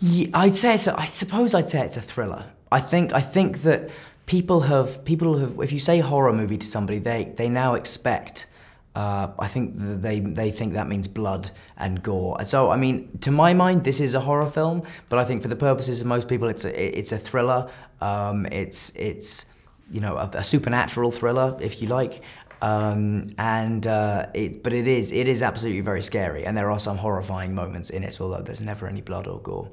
Yeah, I'd say it's. A, I suppose I'd say it's a thriller. I think. I think that people have people have. If you say horror movie to somebody, they they now expect. Uh, I think they they think that means blood and gore. So I mean, to my mind, this is a horror film, but I think for the purposes of most people, it's a it's a thriller. Um, it's it's you know a, a, supernatural thriller, if you like. Um, and uh, it, but it is it is absolutely very scary, and there are some horrifying moments in it, although there's never any blood or gore.